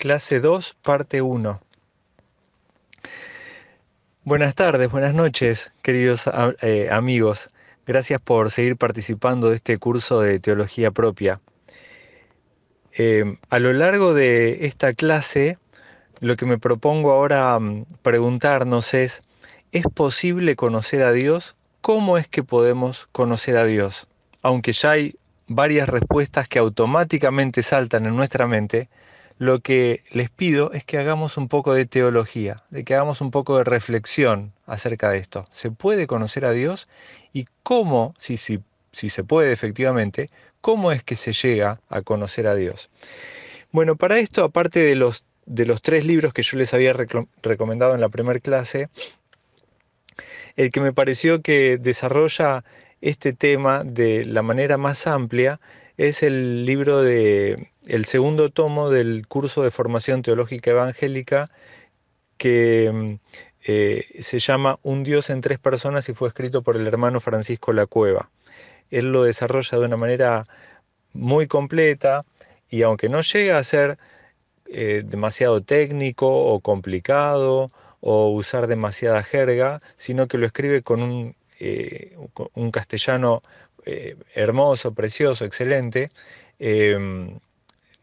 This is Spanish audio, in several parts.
Clase 2, parte 1. Buenas tardes, buenas noches, queridos eh, amigos. Gracias por seguir participando de este curso de teología propia. Eh, a lo largo de esta clase, lo que me propongo ahora mm, preguntarnos es, ¿es posible conocer a Dios? ¿Cómo es que podemos conocer a Dios? Aunque ya hay varias respuestas que automáticamente saltan en nuestra mente, lo que les pido es que hagamos un poco de teología, de que hagamos un poco de reflexión acerca de esto. ¿Se puede conocer a Dios? ¿Y cómo, si, si, si se puede efectivamente, cómo es que se llega a conocer a Dios? Bueno, para esto, aparte de los, de los tres libros que yo les había recomendado en la primera clase, el que me pareció que desarrolla este tema de la manera más amplia es el libro de el segundo tomo del curso de formación teológica evangélica que eh, se llama Un Dios en tres personas y fue escrito por el hermano Francisco La Cueva Él lo desarrolla de una manera muy completa y aunque no llega a ser eh, demasiado técnico o complicado o usar demasiada jerga, sino que lo escribe con un, eh, un castellano eh, hermoso, precioso, excelente. Em,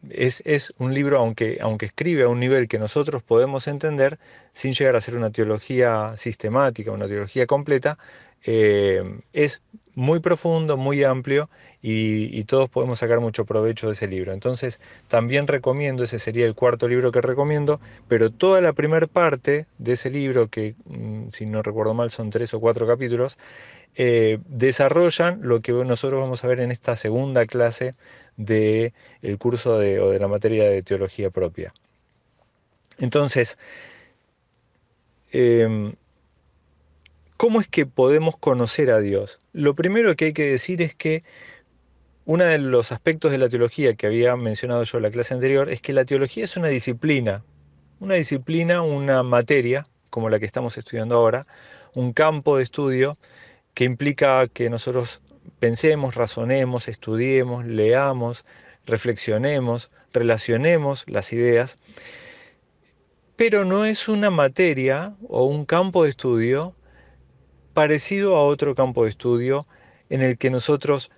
es, es, un libro, aunque, aunque escribe a un nivel que nosotros podemos entender, sin llegar a ser una teología sistemática, una teología completa, eh, es muy profundo, muy amplio y, todos podemos sacar mucho provecho de ese libro. Entonces también recomiendo, ese sería el cuarto libro que recomiendo, pero toda la primera parte de ese libro, que mm, si no recuerdo mal son tres o cuatro capítulos, eh, desarrollan lo que nosotros vamos a ver en esta segunda clase del el curso de, o de la materia de teología propia. Entonces, em, ¿Cómo es que podemos conocer a Dios? Lo primero que hay que decir es que uno de los aspectos de la teología que había mencionado yo en la clase anterior es que la teología es una disciplina, una disciplina, una materia, como la que estamos estudiando ahora, un campo de estudio que implica que nosotros pensemos, razonemos, estudiemos, leamos, reflexionemos, relacionemos las ideas, pero no es una materia o un campo de estudio parecido a otro campo de estudio en el que nosotros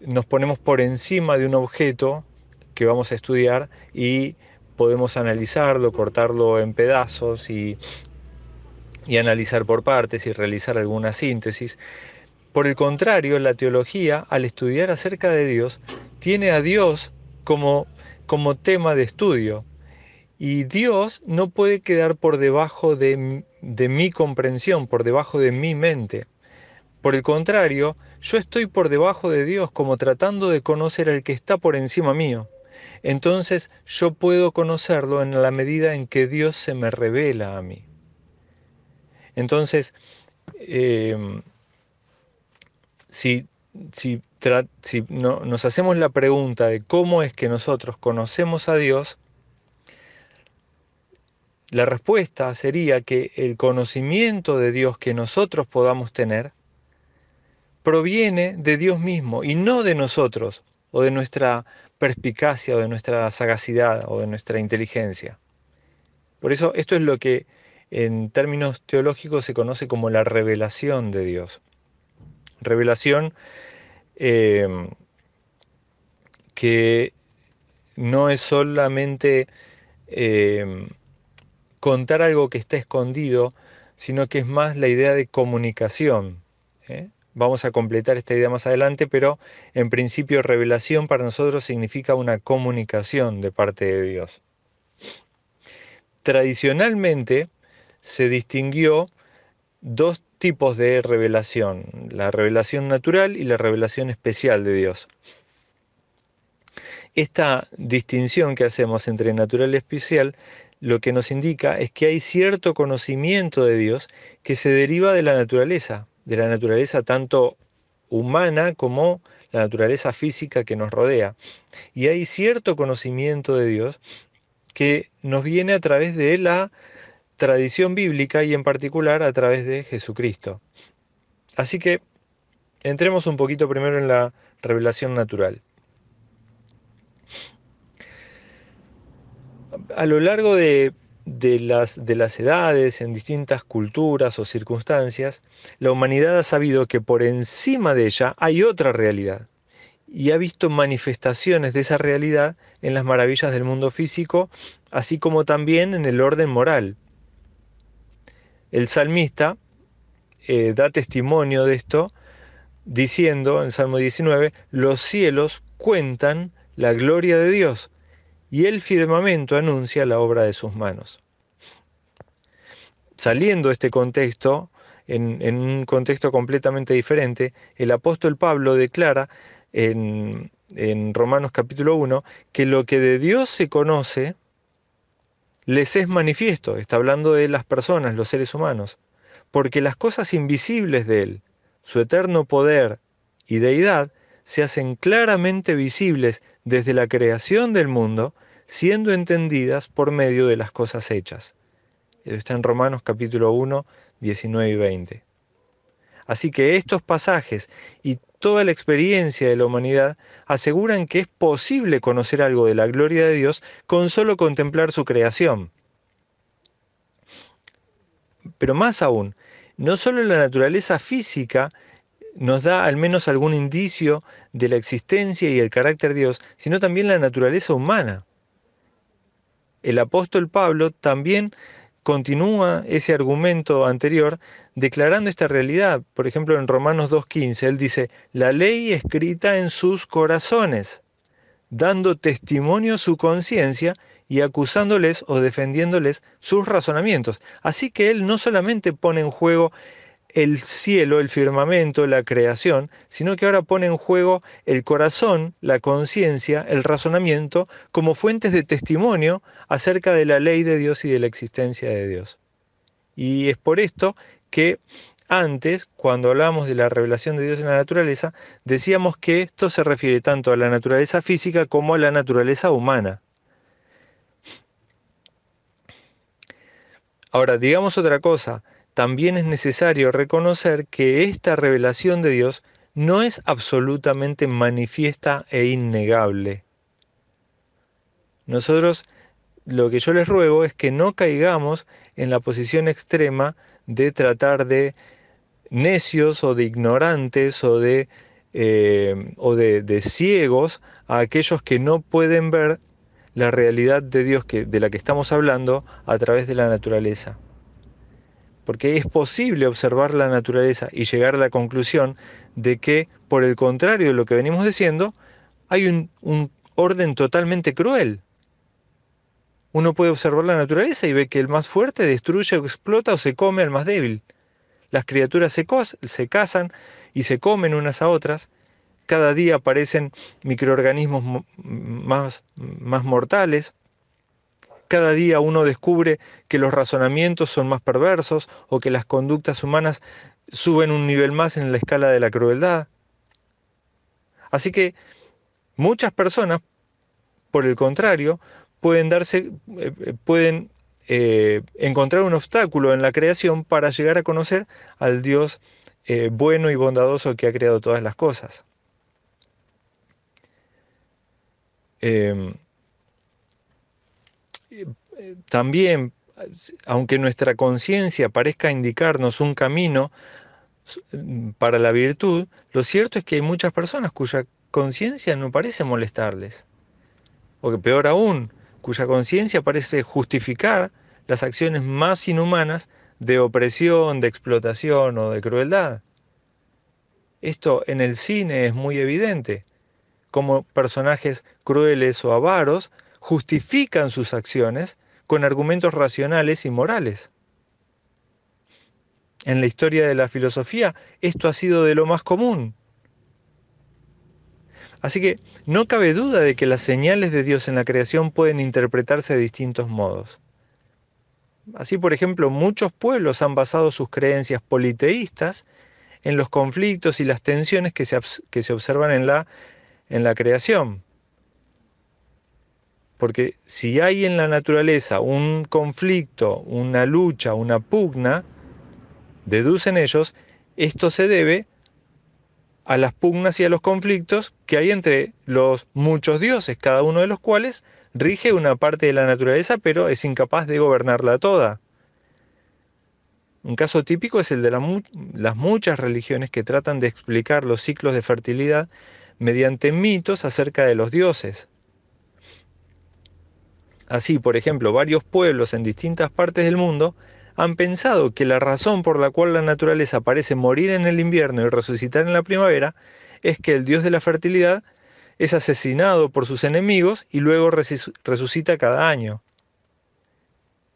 nos ponemos por encima de un objeto que vamos a estudiar y podemos analizarlo, cortarlo en pedazos y, analizar por partes y realizar alguna síntesis. Por el contrario, la teología, al estudiar acerca de Dios, tiene a Dios como, como tema de estudio. Y Dios no puede quedar por debajo de de mi comprensión, por debajo de mi mente. Por el contrario, yo estoy por debajo de Dios como tratando de conocer al que está por encima mío. Entonces yo puedo conocerlo en la medida en que Dios se me revela a mí. Entonces, eh, si, si, nos hacemos la pregunta de cómo es que nosotros conocemos a Dios, la respuesta sería que el conocimiento de Dios que nosotros podamos tener proviene de Dios mismo y no de nosotros o de nuestra perspicacia o de nuestra sagacidad o de nuestra inteligencia. Por eso esto es lo que en términos teológicos se conoce como la revelación de Dios. Revelación eh, que no es solamente eh, contar algo que está escondido, sino que es más la idea de comunicación. ¿eh? Vamos a completar esta idea más adelante, pero en principio revelación para nosotros significa una comunicación de parte de Dios. Tradicionalmente se distinguió dos tipos de revelación, la revelación natural y la revelación especial de Dios. Esta distinción que hacemos entre natural y especial lo que nos indica es que hay cierto conocimiento de Dios que se deriva de la naturaleza, de la naturaleza tanto humana como la naturaleza física que nos rodea. Y hay cierto conocimiento de Dios que nos viene a través de la tradición bíblica y en particular a través de Jesucristo. Así que entremos un poquito primero en la revelación natural. a lo largo de, las, de las edades, en distintas culturas o circunstancias, la humanidad ha sabido que por encima de ella hay otra realidad y ha visto manifestaciones de esa realidad en las maravillas del mundo físico, así como también en el orden moral. El salmista eh, da testimonio de esto diciendo en el Salmo 19, los cielos cuentan la gloria de Dios y el firmamento anuncia la obra de sus manos. Saliendo de este contexto, en, un contexto completamente diferente, el apóstol Pablo declara en, en Romanos capítulo 1 que lo que de Dios se conoce les es manifiesto, está hablando de las personas, los seres humanos, porque las cosas invisibles de Él, su eterno poder y deidad, se hacen claramente visibles desde la creación del mundo siendo entendidas por medio de las cosas hechas. Esto está en Romanos capítulo 1, 19 y 20. Así que estos pasajes y toda la experiencia de la humanidad aseguran que es posible conocer algo de la gloria de Dios con solo contemplar su creación. Pero más aún, no solo la naturaleza física nos da al menos algún indicio de la existencia y el carácter de Dios, sino también la naturaleza humana el apóstol Pablo también continúa ese argumento anterior declarando esta realidad. Por ejemplo, en Romanos 2.15, él dice, la ley escrita en sus corazones, dando testimonio su conciencia y acusándoles o defendiéndoles sus razonamientos. Así que él no solamente pone en juego el cielo, el firmamento, la creación, sino que ahora pone en juego el corazón, la conciencia, el razonamiento como fuentes de testimonio acerca de la ley de Dios y de la existencia de Dios. Y es por esto que antes, cuando hablábamos de la revelación de Dios en la naturaleza, decíamos que esto se refiere tanto a la naturaleza física como a la naturaleza humana. Ahora, digamos otra cosa, también es necesario reconocer que esta revelación de Dios no es absolutamente manifiesta e innegable. Nosotros lo que yo les ruego es que no caigamos en la posición extrema de tratar de necios o de ignorantes o de, eh, o de ciegos a aquellos que no pueden ver la realidad de Dios que, de la que estamos hablando a través de la naturaleza porque es posible observar la naturaleza y llegar a la conclusión de que, por el contrario de lo que venimos diciendo, hay un, orden totalmente cruel. Uno puede observar la naturaleza y ve que el más fuerte destruye o explota o se come al más débil. Las criaturas se, se casan y se comen unas a otras. Cada día aparecen microorganismos más mortales. Cada día uno descubre que los razonamientos son más perversos o que las conductas humanas suben un nivel más en la escala de la crueldad. Así que muchas personas, por el contrario, pueden darse, eh, eh, pueden eh, encontrar un obstáculo en la creación para llegar a conocer al Dios bueno y bondadoso que ha creado todas las cosas. Em, también, aunque nuestra conciencia parezca indicarnos un camino para la virtud, lo cierto es que hay muchas personas cuya conciencia no parece molestarles, o que peor aún, cuya conciencia parece justificar las acciones más inhumanas de opresión, de explotación o de crueldad. Esto en el cine es muy evidente, como personajes crueles o avaros justifican sus acciones con argumentos racionales y morales. En la historia de la filosofía esto ha sido de lo más común. Así que no cabe duda de que las señales de Dios en la creación pueden interpretarse de distintos modos. Así, por ejemplo, muchos pueblos han basado sus creencias politeístas en los conflictos y las tensiones que se, observan en la creación. Porque si hay en la naturaleza un conflicto, una lucha, una pugna, deducen ellos, esto se debe a las pugnas y a los conflictos que hay entre los muchos dioses, cada uno de los cuales rige una parte de la naturaleza, pero es incapaz de gobernarla toda. Un caso típico es el de las muchas religiones que tratan de explicar los ciclos de fertilidad mediante mitos acerca de los dioses. Así, por ejemplo, varios pueblos en distintas partes del mundo han pensado que la razón por la cual la naturaleza parece morir en el invierno y resucitar en la primavera es que el dios de la fertilidad es asesinado por sus enemigos y luego resucita cada año.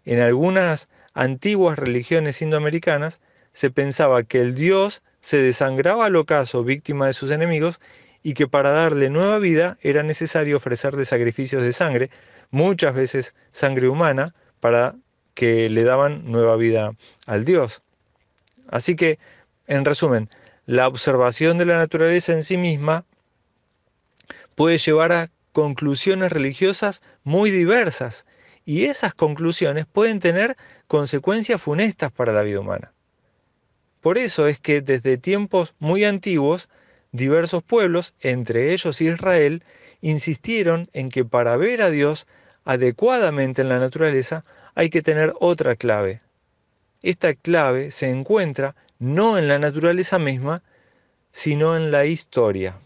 En algunas antiguas religiones indoamericanas se pensaba que el dios se desangraba al ocaso víctima de sus enemigos y que para darle nueva vida era necesario ofrecerle sacrificios de sangre, muchas veces sangre humana, para que le daban nueva vida al Dios. Así que, en resumen, la observación de la naturaleza en sí misma puede llevar a conclusiones religiosas muy diversas y esas conclusiones pueden tener consecuencias funestas para la vida humana. Por eso es que desde tiempos muy antiguos diversos pueblos, entre ellos Israel, insistieron en que para ver a Dios adecuadamente en la naturaleza hay que tener otra clave. Esta clave se encuentra no en la naturaleza misma, sino en la historia.